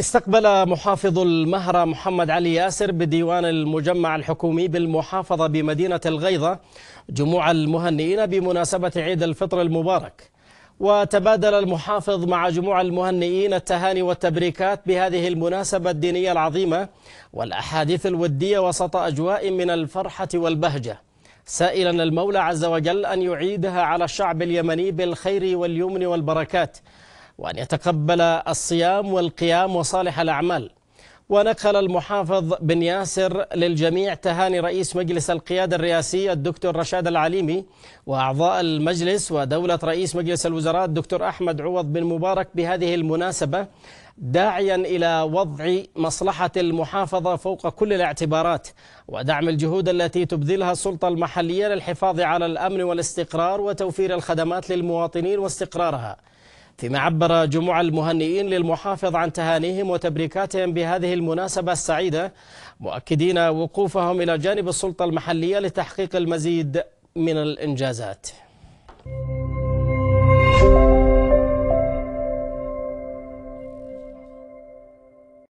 استقبل محافظ المهرة محمد علي ياسر بديوان المجمع الحكومي بالمحافظة بمدينة الغيضة جموع المهنئين بمناسبة عيد الفطر المبارك وتبادل المحافظ مع جموع المهنئين التهاني والتبريكات بهذه المناسبة الدينية العظيمة والأحاديث الودية وسط أجواء من الفرحة والبهجة سائلا المولى عز وجل أن يعيدها على الشعب اليمني بالخير واليمن والبركات وأن يتقبل الصيام والقيام وصالح الأعمال ونقل المحافظ بن ياسر للجميع تهاني رئيس مجلس القيادة الرئاسي الدكتور رشاد العليمي وأعضاء المجلس ودولة رئيس مجلس الوزراء الدكتور أحمد عوض بن مبارك بهذه المناسبة داعيا إلى وضع مصلحة المحافظة فوق كل الاعتبارات ودعم الجهود التي تبذلها السلطة المحلية للحفاظ على الأمن والاستقرار وتوفير الخدمات للمواطنين واستقرارها فيما عبر جموع المهنئين للمحافظ عن تهانيهم وتبريكاتهم بهذه المناسبة السعيدة مؤكدين وقوفهم إلى جانب السلطة المحلية لتحقيق المزيد من الإنجازات